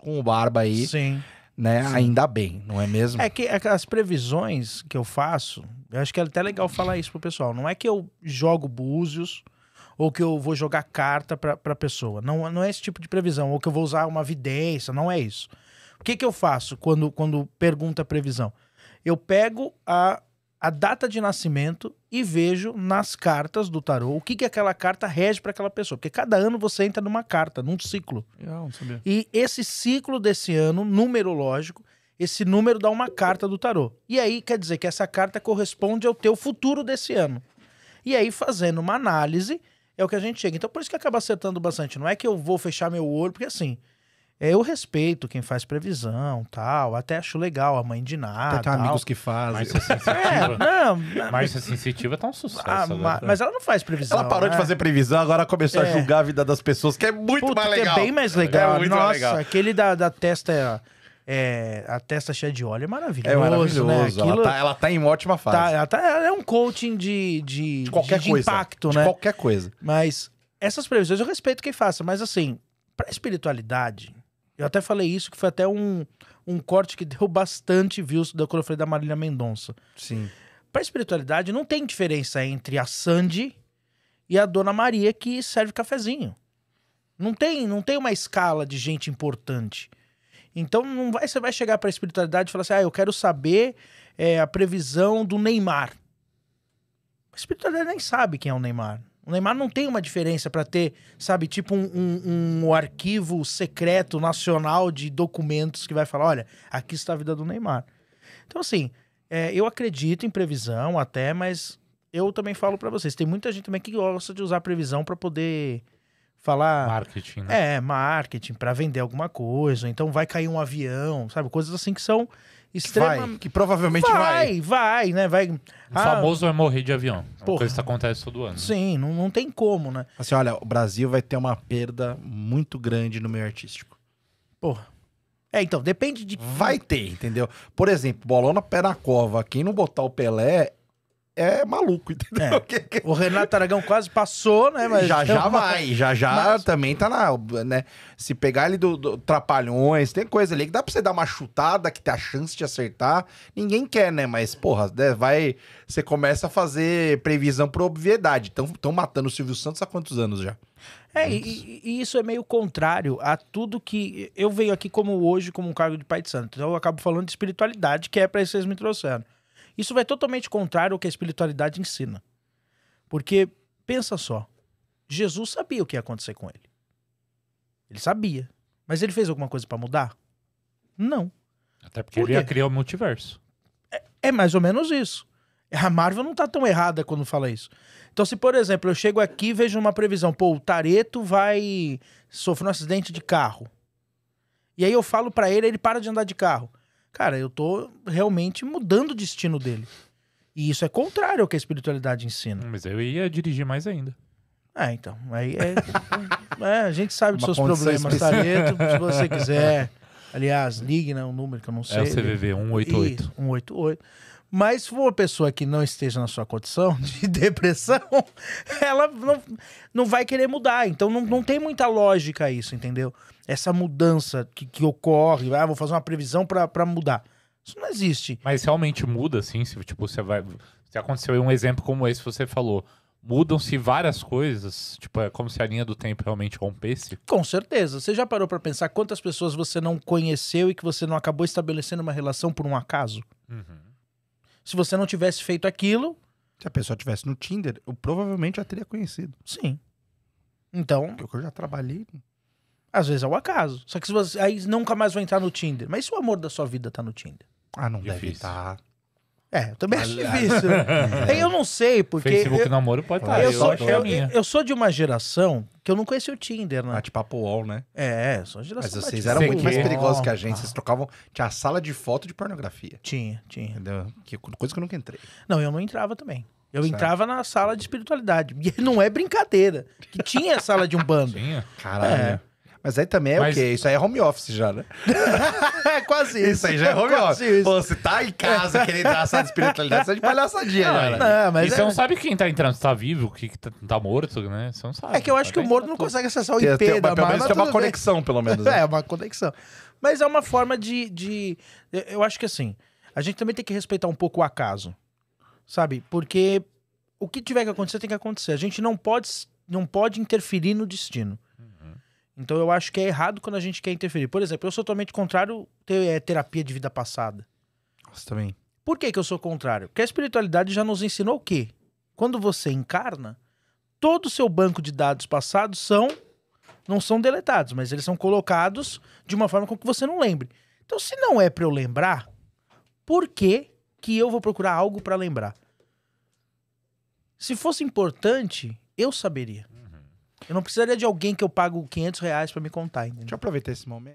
com o Barba aí. Sim. Né? Sim. Ainda bem, não é mesmo? É que, é que as previsões que eu faço, eu acho que é até legal falar isso pro pessoal. Não é que eu jogo búzios ou que eu vou jogar carta pra, pra pessoa. Não, não é esse tipo de previsão. Ou que eu vou usar uma vidência, não é isso. O que, que eu faço quando, quando pergunta a previsão? Eu pego a, a data de nascimento e vejo nas cartas do tarô o que, que aquela carta rege para aquela pessoa. Porque cada ano você entra numa carta, num ciclo. Ah, não, sabia. E esse ciclo desse ano, numerológico, esse número dá uma carta do tarô. E aí quer dizer que essa carta corresponde ao teu futuro desse ano. E aí, fazendo uma análise, é o que a gente chega. Então, por isso que acaba acertando bastante. Não é que eu vou fechar meu olho, porque assim, é, eu respeito quem faz previsão, tal. Até acho legal a mãe de nada. Tem amigos que fazem. mais é é, sensitiva. é, sensitiva tá um sucesso. Ah, né? ma, mas ela não faz previsão. Ela parou né? de fazer previsão, agora começou é. a julgar a vida das pessoas, que é muito Puta, mais é legal. é bem mais legal. É Nossa, legal. aquele da, da testa. É, a testa cheia de óleo é maravilhoso. É maravilhoso. Né? Aquilo, ela, tá, ela, tá, em ótima tá, fase. Tá, ela, tá, ela é um coaching de, de, de qualquer de, coisa, impacto, de né? qualquer coisa. Mas essas previsões eu respeito quem faça, mas assim, pra espiritualidade, eu até falei isso, que foi até um, um corte que deu bastante views da quando eu falei da Marília Mendonça. Sim. Para espiritualidade, não tem diferença entre a Sandy e a Dona Maria que serve cafezinho. Não tem, não tem uma escala de gente importante. Então não vai, você vai chegar para a espiritualidade e falar assim: "Ah, eu quero saber é, a previsão do Neymar". A espiritualidade nem sabe quem é o Neymar. O Neymar não tem uma diferença para ter, sabe, tipo um, um, um, arquivo secreto nacional de documentos que vai falar: olha, aqui está a vida do Neymar. Então, assim, é, eu acredito em previsão até, mas eu também falo para vocês: tem muita gente também que gosta de usar previsão para poder falar. Marketing, né? É, marketing, para vender alguma coisa. Então vai cair um avião, sabe? Coisas assim que são extremamente. Vai, que provavelmente vai. Vai, vai, né? Vai. O ah, famoso vai é morrer de avião. É Porra, coisa que acontece todo ano. Sim, não, não tem como, né? Assim, olha, o Brasil vai ter uma perda muito grande no meio artístico. Porra. É, então, depende de. Vai ter, entendeu? Por exemplo, bolona pé na cova. Quem não botar o Pelé é maluco, entendeu? É. o Renato Aragão quase passou, né? Mas já já vai, já já mas... também tá na. Né? Se pegar ele do, do, Trapalhões, tem coisa ali que dá pra você dar uma chutada que tem a chance de acertar. Ninguém quer, né? Mas, porra, né? vai. Você começa a fazer previsão por obviedade. Estão matando o Silvio Santos há quantos anos já? É, e, e, isso é meio contrário a tudo que. Eu venho aqui como hoje, como um cargo de pai de santo. Então eu acabo falando de espiritualidade, que é para isso que vocês me trouxeram. Isso vai totalmente contrário ao que a espiritualidade ensina. Porque, pensa só, Jesus sabia o que ia acontecer com ele. Ele sabia. Mas ele fez alguma coisa para mudar? Não. Até porque Por ele ia criar o multiverso. É, é mais ou menos isso. É, a Marvel não tá tão errada quando fala isso. Então, se, por exemplo, eu chego aqui e vejo uma previsão, pô, o Tareto vai sofrer um acidente de carro. E aí eu falo para ele, ele para de andar de carro. Cara, eu tô realmente mudando o destino dele. E isso é contrário ao que a espiritualidade ensina. Mas eu ia dirigir mais ainda. É, então. Aí é, é, a gente sabe dos seus problemas, tá? Se você quiser. Aliás, ligue, né? Um número que eu não sei. É o CVV 188. 188. Mas se for uma pessoa que não esteja na sua condição de depressão, ela não, não vai querer mudar. Então não, não tem muita lógica isso, entendeu? Essa mudança que, que ocorre, ah, vou fazer uma previsão para mudar. Isso não existe. Mas realmente muda, assim, se tipo, você vai. Se aconteceu um exemplo como esse que você falou, mudam-se várias coisas, tipo, é como se a linha do tempo realmente rompesse? Com certeza. Você já parou para pensar quantas pessoas você não conheceu e que você não acabou estabelecendo uma relação por um acaso? Uhum. Se você não tivesse feito aquilo. Se a pessoa tivesse no Tinder, eu provavelmente já teria conhecido. Sim. Então. Porque eu já trabalhei. Às vezes é o acaso. Só que se você. Aí nunca mais vai entrar no Tinder. Mas se o amor da sua vida tá no Tinder? Ah, não Difícil. deve estar. Tá. É, eu também acho difícil. É. Eu não sei, porque. Facebook eu, namoro pode estar. Eu, sou, eu, eu, eu, sou de uma geração que eu não conhecia o Tinder, né? tipo a UOL, né? É, é sou uma geração. Mas vocês eram muito mais perigosos que a gente. Vocês trocavam. Tinha a sala de foto de pornografia. Tinha, tinha. Entendeu? Que, coisa que eu nunca entrei. Não, eu não entrava também. Eu certo. entrava na sala de espiritualidade. E não é brincadeira. Que tinha a sala de um bando. Tinha? Caralho. É. Mas aí também é Mas... o quê? Isso aí é home office já, né? é quase isso. Isso aí já é home office. Isso. Pô, tá em casa querendo dar essa espiritualidade, você é de palhaçadinha, não, né? Não, mas e você é não sabe quem tá entrando, se tá vivo, que tá, tá morto, né? Você não sabe. É que eu acho tá que o morto tá não consegue acessar o IP tem, tem, da Pelo menos tem uma conexão, bem. pelo menos. Né? é, uma conexão. Mas é uma forma de, de... Eu acho que assim, a gente também tem que respeitar um pouco o acaso, sabe? Porque o que tiver que acontecer tem que acontecer. A gente não pode, não pode interferir no destino. Então eu acho que é errado quando a gente quer interferir. Por exemplo, eu sou totalmente contrário ter é, terapia de vida passada. Você também. Por que, que eu sou contrário? Porque a espiritualidade já nos ensinou o quê? Quando você encarna, todo o seu banco de dados passados são. Não são deletados, mas eles são colocados de uma forma com que você não lembre. Então, se não é para eu lembrar, por que, que eu vou procurar algo para lembrar? Se fosse importante, eu saberia. Eu não precisaria de alguém que eu pago 500 reais pra me contar, entendeu? Deixa eu aproveitar esse momento.